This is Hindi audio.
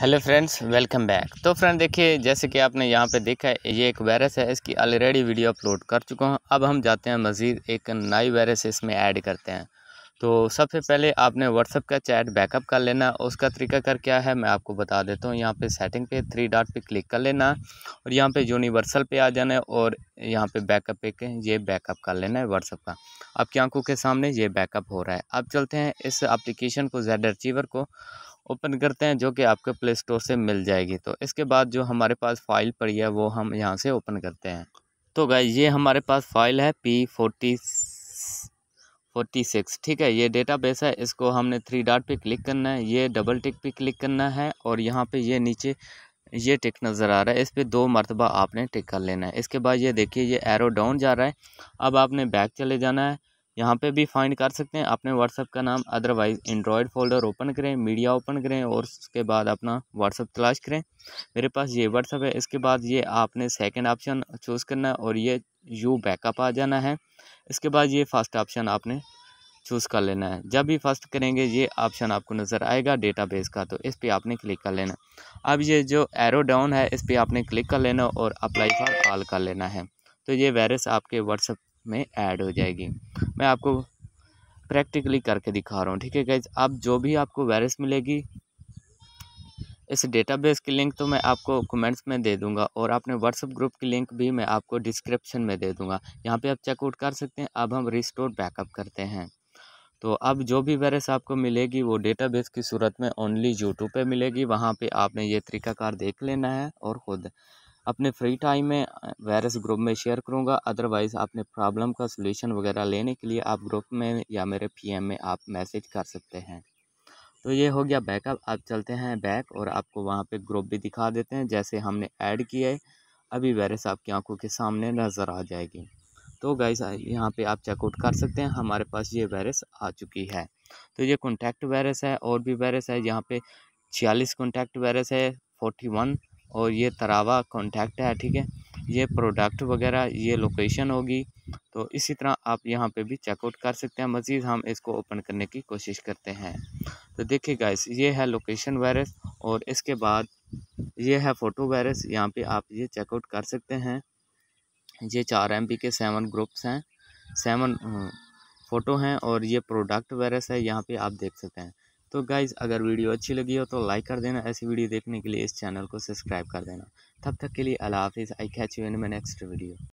हेलो फ्रेंड्स वेलकम बैक तो फ्रेंड देखिए जैसे कि आपने यहाँ पे देखा है ये एक वायरस है इसकी ऑलरेडी वीडियो अपलोड कर चुका हूँ अब हम जाते हैं मज़ीद एक नई वायरस इसमें ऐड करते हैं तो सबसे पहले आपने व्हाट्सअप का चैट बैकअप कर लेना उसका तरीका कर क्या है मैं आपको बता देता हूँ यहाँ पे सेटिंग पे थ्री डॉट पे क्लिक कर लेना और यहाँ पे यूनिवर्सल पे आ जाना है और यहाँ पे बैकअप पे ये बैकअप कर लेना है व्हाट्सअप का आपकी आंखों के सामने ये बैकअप हो रहा है अब चलते हैं इस अप्लीकेशन को जेड अचीवर को ओपन करते हैं जो कि आपके प्ले स्टोर से मिल जाएगी तो इसके बाद जो हमारे पास फ़ाइल पड़ी है वो हम यहाँ से ओपन करते हैं तो गाय ये हमारे पास फ़ाइल है पी फोर्टी फोर्टी सिक्स ठीक है ये डेटाबेस है इसको हमने थ्री डॉट पे क्लिक करना है ये डबल टिक पे क्लिक करना है और यहाँ पे ये नीचे ये टिक नज़र आ रहा है इस पर दो मरतबा आपने टिक कर लेना है इसके बाद ये देखिए ये एरो डाउन जा रहा है अब आपने बैक चले जाना है यहाँ पे भी फाइंड कर सकते हैं अपने व्हाट्सअप का नाम अदरवाइज़ एंड्रॉयड फोल्डर ओपन करें मीडिया ओपन करें और उसके बाद अपना व्हाट्सअप तलाश करें मेरे पास ये व्हाट्सअप है इसके बाद ये आपने सेकंड ऑप्शन चूज़ करना है और ये यू बैकअप आ जाना है इसके बाद ये फर्स्ट ऑप्शन आपने चूज़ कर लेना है जब भी फर्स्ट करेंगे ये ऑप्शन आपको नज़र आएगा डेटाबेस का तो इस पर आपने क्लिक कर लेना अब ये जो एरो डाउन है इस पर आपने क्लिक कर लेना और अप्लाई फॉर कॉल कर लेना है तो ये वायरस आपके व्हाट्सअप में ऐड हो जाएगी मैं आपको प्रैक्टिकली करके दिखा रहा हूँ ठीक है गैज आप जो भी आपको वायरस मिलेगी इस डेटाबेस की लिंक तो मैं आपको कमेंट्स में दे दूंगा और अपने व्हाट्सअप ग्रुप की लिंक भी मैं आपको डिस्क्रिप्शन में दे दूंगा यहाँ पे आप चेकआउट कर सकते हैं अब हम रिस्टोर बैकअप करते हैं तो अब जो भी वायरस आपको मिलेगी वो डेटाबेस की सूरत में ओनली यूट्यूब पे मिलेगी वहाँ पे आपने ये तरीकाकार देख लेना है और ख़ुद अपने फ्री टाइम में वायरस ग्रुप में शेयर करूँगा अदरवाइज़ अपने प्रॉब्लम का सोल्यूशन वगैरह लेने के लिए आप ग्रुप में या मेरे पी में आप मैसेज कर सकते हैं तो ये हो गया बैकअप आप चलते हैं बैक और आपको वहाँ पे ग्रुप भी दिखा देते हैं जैसे हमने ऐड किया है अभी वायरस आपकी आंखों के सामने नज़र आ जाएगी तो गाइस यहाँ पे आप चेकआउट कर सकते हैं हमारे पास ये वायरस आ चुकी है तो ये कॉन्टैक्ट वायरस है और भी वायरस है यहाँ पे छियालीस कॉन्टैक्ट वायरस है फोर्टी वन और ये तरावा कॉन्टैक्ट है ठीक है ये प्रोडक्ट वगैरह ये लोकेशन होगी तो इसी तरह आप यहाँ पे भी चेकआउट कर सकते हैं मज़ीद हम इसको ओपन करने की कोशिश करते हैं तो देखिए गाइस ये है लोकेशन वायरस और इसके बाद ये है फ़ोटो वायरस यहाँ पे आप ये चेकआउट कर सकते हैं ये चार एम के सेवन ग्रुप्स हैं सेवन फ़ोटो हैं और ये प्रोडक्ट वायरस है यहाँ पे आप देख सकते हैं तो गाइज़ अगर वीडियो अच्छी लगी हो तो लाइक कर देना ऐसी वीडियो देखने के लिए इस चैनल को सब्सक्राइब कर देना तब तक के लिए अला हाफिज़ I catch you in my next video